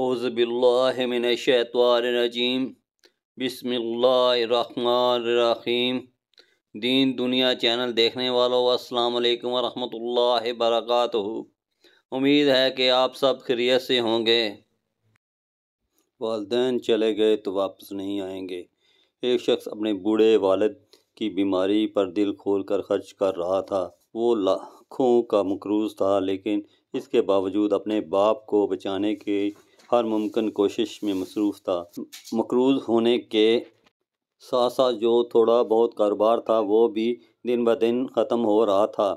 औज़बिल्लाशतवारजीम बसमीम दीन दुनिया चैनल देखने वालों अस्सलाम वालेकुम वरहमतुल्लाहि वरकत उम्मीद है कि आप सब खरीत से होंगे वालदेन चले गए तो वापस नहीं आएंगे एक शख्स अपने बूढ़े वालद की बीमारी पर दिल खोल कर खर्च कर रहा था वो लाखों का मकरूज था लेकिन इसके बावजूद अपने बाप को बचाने के हर मुमकिन कोशिश में मसरूफ़ था मकरूज होने के साथ साथ जो थोड़ा बहुत कारोबार था वो भी दिन ब दिन ख़त्म हो रहा था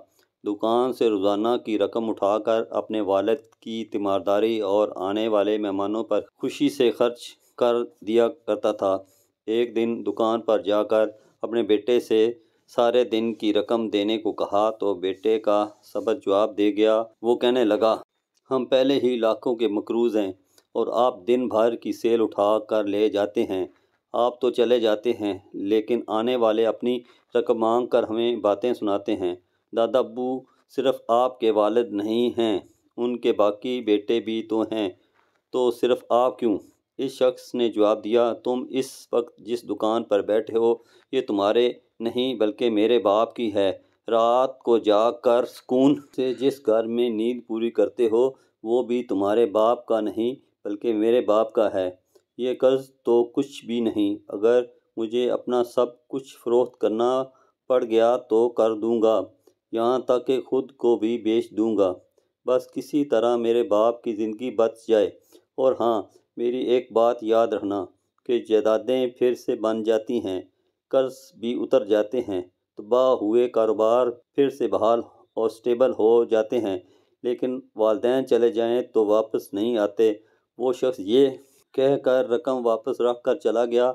दुकान से रोज़ाना की रकम उठाकर अपने वालद की तीमारदारी और आने वाले मेहमानों पर खुशी से खर्च कर दिया करता था एक दिन दुकान पर जाकर अपने बेटे से सारे दिन की रकम देने को कहा तो बेटे का सबक जवाब दे गया वो कहने लगा हम पहले ही लाखों के मकरूज़ हैं और आप दिन भर की सेल उठा कर ले जाते हैं आप तो चले जाते हैं लेकिन आने वाले अपनी रकम मांग कर हमें बातें सुनाते हैं दादा अबू सिर्फ़ आपके वालद नहीं हैं उनके बाकी बेटे भी तो हैं तो सिर्फ़ आप क्यों इस शख्स ने जवाब दिया तुम इस वक्त जिस दुकान पर बैठे हो ये तुम्हारे नहीं बल्कि मेरे बाप की है रात को जाकर सुकून से जिस घर में नींद पूरी करते हो वो भी तुम्हारे बाप का नहीं बल्कि मेरे बाप का है ये कर्ज़ तो कुछ भी नहीं अगर मुझे अपना सब कुछ फ़रोख्त करना पड़ गया तो कर दूँगा यहाँ तक कि ख़ुद को भी बेच दूँगा बस किसी तरह मेरे बाप की ज़िंदगी बच जाए और हाँ मेरी एक बात याद रखना कि जायदादें फिर से बन जाती हैं कर्ज भी उतर जाते हैं तबाह हुए कारोबार फिर से बहाल और स्टेबल हो जाते हैं लेकिन वालदेन चले जाएं तो वापस नहीं आते वो शख्स ये कह कर रकम वापस रख कर चला गया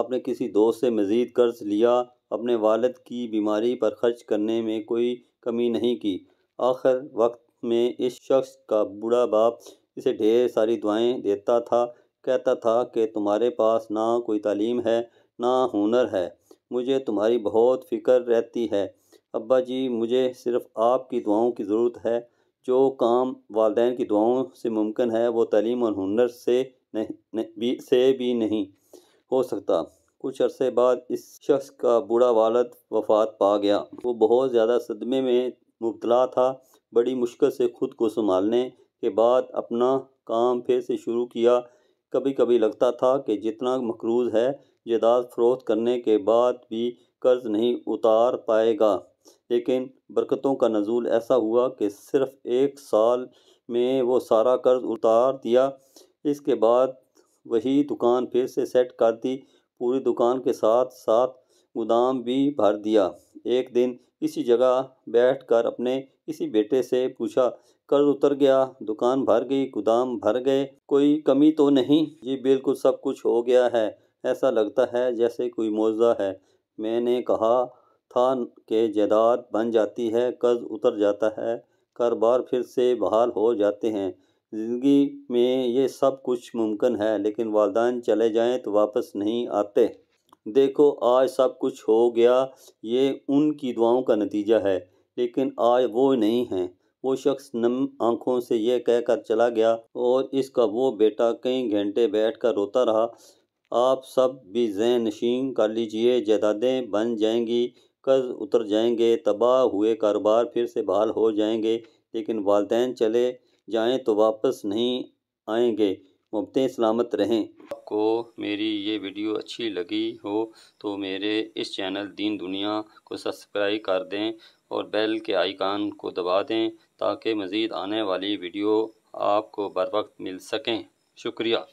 अपने किसी दोस्त से मज़ीद कर्ज लिया अपने वालद की बीमारी पर खर्च करने में कोई कमी नहीं की आखिर वक्त में इस शख्स का बूढ़ा बाप इसे ढेर सारी दुआएं देता था कहता था कि तुम्हारे पास ना कोई तालीम है ना हुनर है मुझे तुम्हारी बहुत फ़िक्र रहती है अब्बा जी मुझे सिर्फ़ आपकी दुआओं की ज़रूरत है जो काम वालदेन की दुआओं से मुमकिन है वो तलीम और हुनर से नहीं भी से भी नहीं हो सकता कुछ अरसे बाद इस शख्स का बूढ़ा वालद वफात पा गया वो बहुत ज़्यादा सदमे में मुबतला था बड़ी मुश्किल से खुद को संभालने के बाद अपना काम फिर से शुरू किया कभी कभी लगता था कि जितना मकरूज है जायदाद फरोख्त करने के बाद भी कर्ज नहीं उतार पाएगा लेकिन बरकतों का नजूल ऐसा हुआ कि सिर्फ एक साल में वो सारा कर्ज उतार दिया इसके बाद वही दुकान फिर से सेट कर दी पूरी दुकान के साथ साथ गोदाम भी भर दिया एक दिन इसी जगह बैठकर अपने इसी बेटे से पूछा कर्ज उतर गया दुकान भर गई गोदाम भर गए कोई कमी तो नहीं जी बिल्कुल सब कुछ हो गया है ऐसा लगता है जैसे कोई मौज़ा है मैंने कहा खान के जायदाद बन जाती है कर्ज उतर जाता है कारोबार फिर से बहाल हो जाते हैं ज़िंदगी में ये सब कुछ मुमकिन है लेकिन वालदान चले जाएं तो वापस नहीं आते देखो आज सब कुछ हो गया ये उनकी दुआओं का नतीजा है लेकिन आज वो नहीं हैं वो शख्स नम आँखों से यह कह कहकर चला गया और इसका वो बेटा कई घंटे बैठ कर रोता रहा आप सब भी जैन नशीन कर लीजिए जायदादें बन जाएंगी कर्ज उतर जाएंगे तबाह हुए कारोबार फिर से बहाल हो जाएंगे लेकिन वालदे चले जाएं तो वापस नहीं आएंगे मुबते सलामत रहें आपको मेरी ये वीडियो अच्छी लगी हो तो मेरे इस चैनल दीन दुनिया को सब्सक्राइब कर दें और बेल के आइकान को दबा दें ताकि मज़ीद आने वाली वीडियो आपको बर वक्त मिल सकें शुक्रिया